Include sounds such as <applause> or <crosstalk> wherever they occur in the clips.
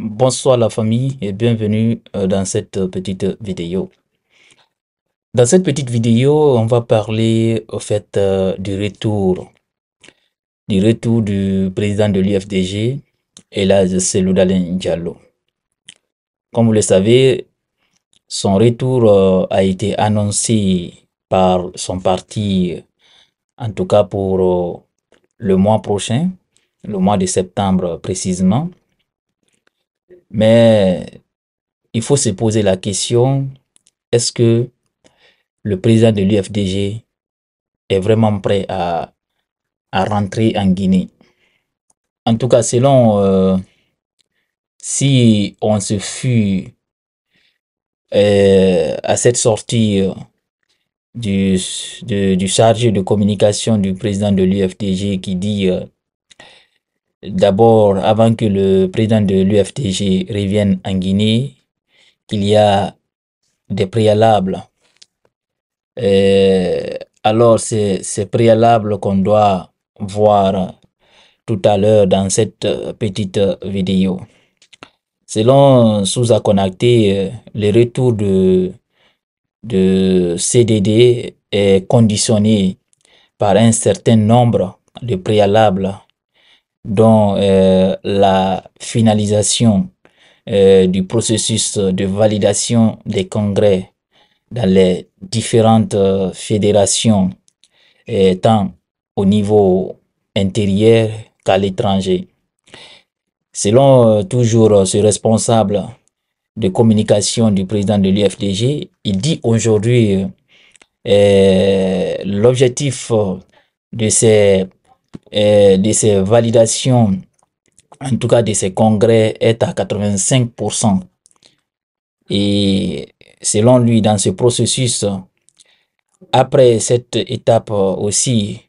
Bonsoir la famille et bienvenue euh, dans cette euh, petite vidéo. Dans cette petite vidéo, on va parler au fait euh, du retour du retour du président de l'UFDG, c'est Seloudalen Diallo. Comme vous le savez, son retour a été annoncé par son parti, en tout cas pour le mois prochain, le mois de septembre précisément. Mais il faut se poser la question, est-ce que le président de l'UFDG est vraiment prêt à, à rentrer en Guinée En tout cas, selon euh, si on se fut euh, à cette sortie euh, du, du chargé de communication du président de l'UFDG qui dit d'abord, avant que le président de l'UFTG revienne en Guinée, qu'il y a des préalables. Euh, alors, c'est ces préalables qu'on doit voir tout à l'heure dans cette euh, petite vidéo. Selon Souza Konaté, euh, le retour de CDD est conditionné par un certain nombre de préalables dont euh, la finalisation euh, du processus de validation des congrès dans les différentes euh, fédérations, tant au niveau intérieur qu'à l'étranger. Selon toujours ce responsable de communication du président de l'UFDG, il dit aujourd'hui l'objectif de ces de ces validations, en tout cas de ces congrès, est à 85%. Et selon lui, dans ce processus, après cette étape aussi,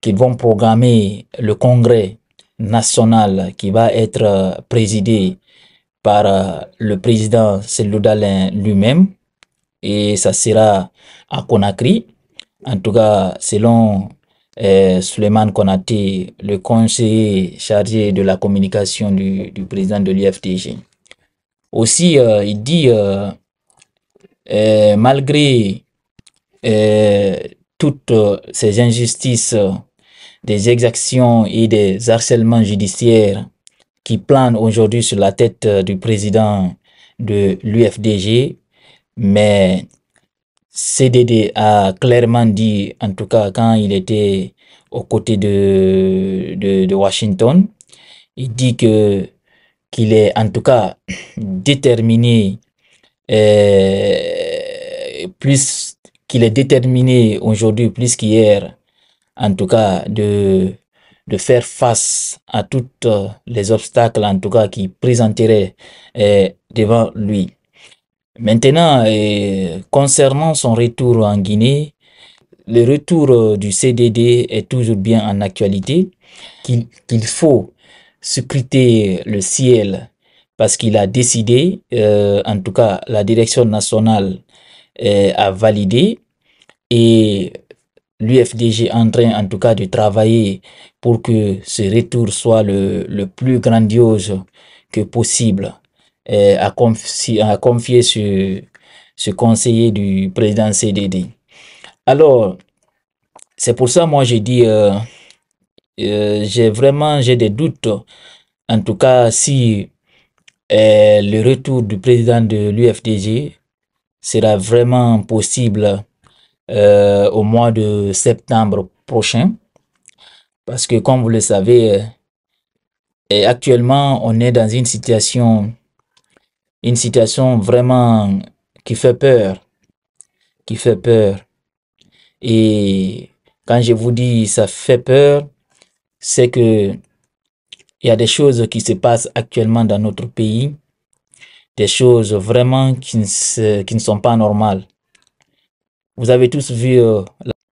qu'ils vont programmer le congrès national qui va être présidé par euh, le président Selou lui-même et ça sera à Conakry. En tout cas, selon Suleiman Konaté, le conseiller chargé de la communication du, président de l'UFDG. Aussi, euh, il dit, euh, euh, malgré toutes ces injustices, des exactions et des harcèlements judiciaires qui planent aujourd'hui sur la tête du président de l'UFDG, mais CDD a clairement dit, en tout cas quand il était aux côtés de, de, Washington, il dit que qu'il est en tout cas <clears throat> déterminé, euh, plus qu'il est déterminé aujourd'hui plus qu'hier, en tout cas de, de faire face à tous les obstacles, en tout cas qui présenteraient euh, devant lui. Maintenant, euh, concernant son retour en Guinée, le retour euh, du CDD est toujours bien en actualité, qu'il faut scruter le ciel parce qu'il a décidé, euh, en tout cas la direction nationale a validé et l'UFDG est en train en tout cas de travailler pour que ce retour soit le plus grandiose que possible a, confi confié ce, conseiller du président CDD. Alors, c'est pour ça, moi, j'ai dit, euh, euh, j'ai vraiment, j'ai des doutes, en tout cas, si euh, le retour du président de l'UFDG sera vraiment possible au mois de septembre prochain. Parce que, comme vous le savez, actuellement, on est dans une situation une situation vraiment qui fait peur, qui fait peur. Et quand je vous dis ça fait peur, c'est que il y a des choses qui se passent actuellement dans notre pays, des choses vraiment qui ne, sont pas normales. Vous avez tous vu euh,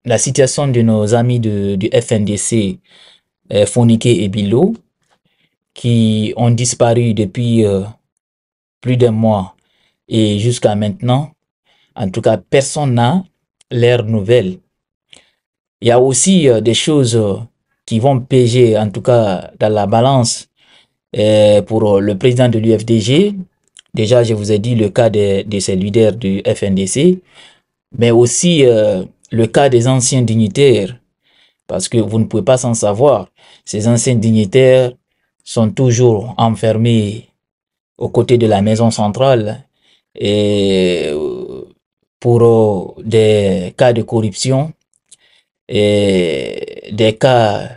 la, situation de nos amis du FNDC, euh, Fonique et Bilo, qui ont disparu depuis euh, plus d'un mois et jusqu'à maintenant, en tout cas, personne n'a l'air nouvelle. Il y a aussi euh, des choses euh, qui vont péger, en tout cas, dans la balance euh, pour le président de l'UFDG. Déjà, je vous ai dit le cas des de leaders du FNDC, mais aussi le cas des anciens dignitaires, parce que vous ne pouvez pas s'en savoir. Ces anciens dignitaires sont toujours enfermés aux côtés de la maison centrale et euh, pour euh, des cas de corruption et des cas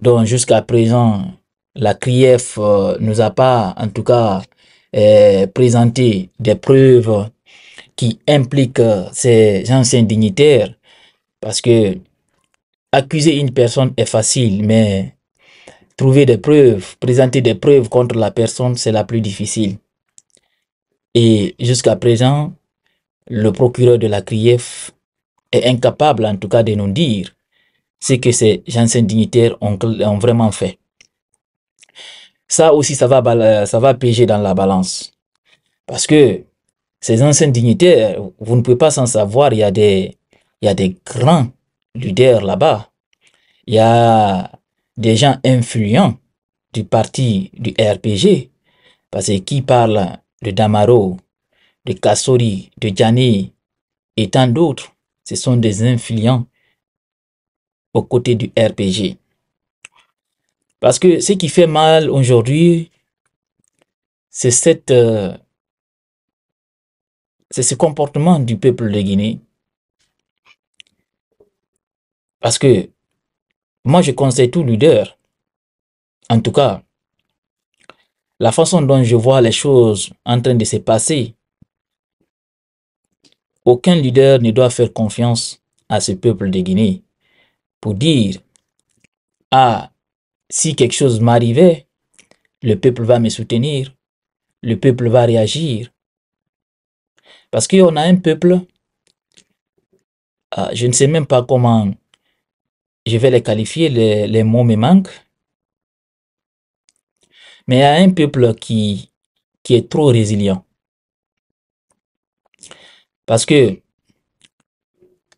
dont jusqu'à présent la CRIEF euh, nous a pas en tout cas présenté des preuves qui impliquent ces anciens dignitaires parce que accuser une personne est facile mais Trouver des preuves, présenter des preuves contre la personne, c'est la plus difficile. Et jusqu'à présent, le procureur de la CRIEF est incapable en tout cas de nous dire ce que ces anciens dignitaires ont, vraiment fait. Ça aussi, ça va, euh, ça va piéger dans la balance. Parce que ces anciens dignitaires, vous ne pouvez pas s'en savoir, il y, a des, il y a des grands leaders là-bas. Il y a des gens influents du parti du RPG, parce que qui parle de Damaro, de Kassori, de Jani et tant d'autres, ce sont des influents aux côtés du RPG. Parce que ce qui fait mal aujourd'hui, c'est cette euh, c'est ce comportement du peuple de Guinée. Parce que moi, je conseille tout leader. En tout cas, la façon dont je vois les choses en train de se passer, aucun leader ne doit faire confiance à ce peuple de Guinée pour dire Ah, si quelque chose m'arrivait, le peuple va me soutenir, le peuple va réagir. Parce qu'on a un peuple, ah, je ne sais même pas comment je vais les qualifier, les, mots me manquent. Mais il y a un peuple qui, qui est trop résilient. Parce que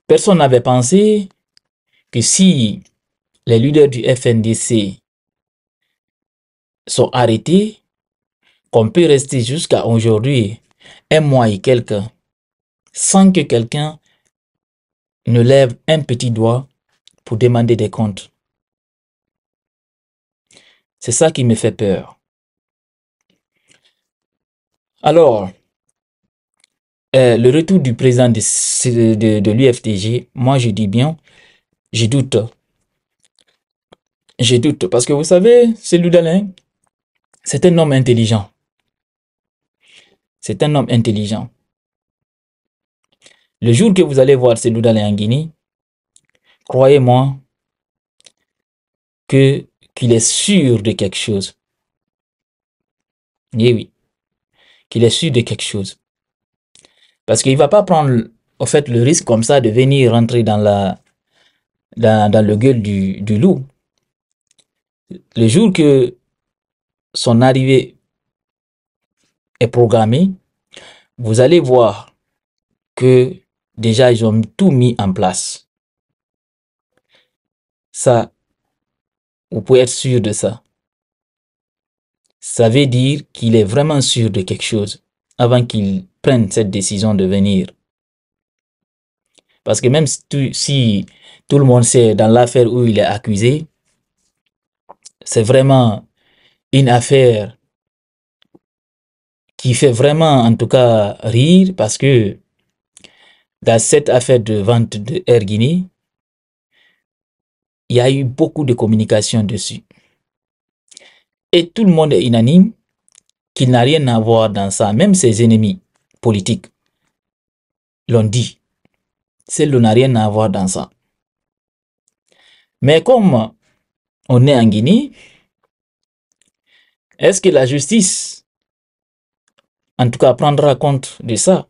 personne n'avait pensé que si les leaders du FNDC sont arrêtés, qu'on peut rester jusqu'à aujourd'hui, un mois et quelques, sans que quelqu'un ne lève un petit doigt pour demander des comptes. C'est ça qui me fait peur. Alors, euh, le retour du président de, de, l'UFTG, moi je dis bien, J'ai doute. J'ai doute parce que vous savez, C'est d'Alain, c'est un homme intelligent. C'est un homme intelligent. Le jour que vous allez voir C'est d'Alain en Guinée, croyez-moi que qu'il est sûr de quelque chose. Eh oui, qu'il est sûr de quelque chose. Parce qu'il va pas prendre, au fait, le risque comme ça de venir rentrer dans la, dans, dans le gueule du, du loup. Le jour que son arrivée est programmée, vous allez voir que déjà ils ont tout mis en place. Ça, vous pouvez être sûr de ça. Ça veut dire qu'il est vraiment sûr de quelque chose avant qu'il prenne cette décision de venir. Parce que même si tout, le monde sait dans l'affaire où il est accusé, c'est vraiment une affaire qui fait vraiment, en tout cas, rire parce que dans cette affaire de vente de Air il y a eu beaucoup de communication dessus. Et tout le monde est unanime qu'il n'a rien à voir dans ça, même ses ennemis politiques l'ont dit. Celle-là n'a rien à voir dans ça. Mais comme on est en Guinée, est-ce que la justice, en tout cas, prendra compte de ça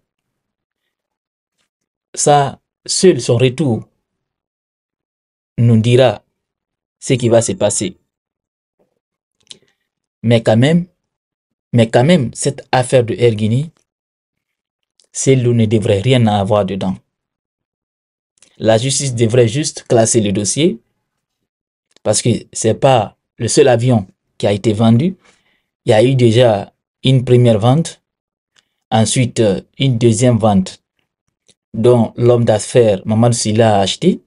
Ça, seul son retour nous dira ce qui va se passer. Mais quand même, mais quand même, cette affaire de Erguini, celle-là ne devrait rien avoir dedans. La justice devrait juste classer le dossier parce que c'est pas le seul avion qui a été vendu. Il y a eu déjà une première vente, ensuite euh, une deuxième vente dont l'homme d'affaires Mamadou Silla a acheté.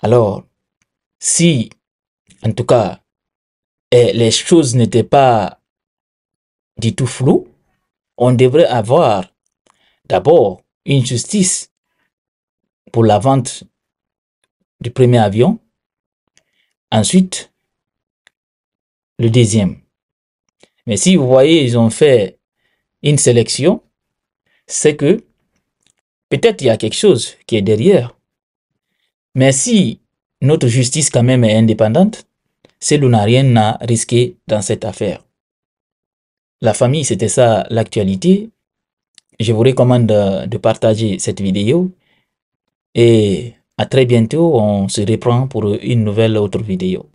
Alors, si, en tout cas, eh, les choses n'étaient pas du tout floues, on devrait avoir d'abord une justice pour la vente du premier avion, ensuite le deuxième. Mais si vous voyez, ils ont fait une sélection, c'est que peut-être il y a quelque chose qui est derrière. Mais si notre justice quand même est indépendante, Selou n'a rien à risquer dans cette affaire. La famille, c'était ça l'actualité. Je vous recommande de partager cette vidéo. Et à très bientôt, on se reprend pour une nouvelle autre vidéo.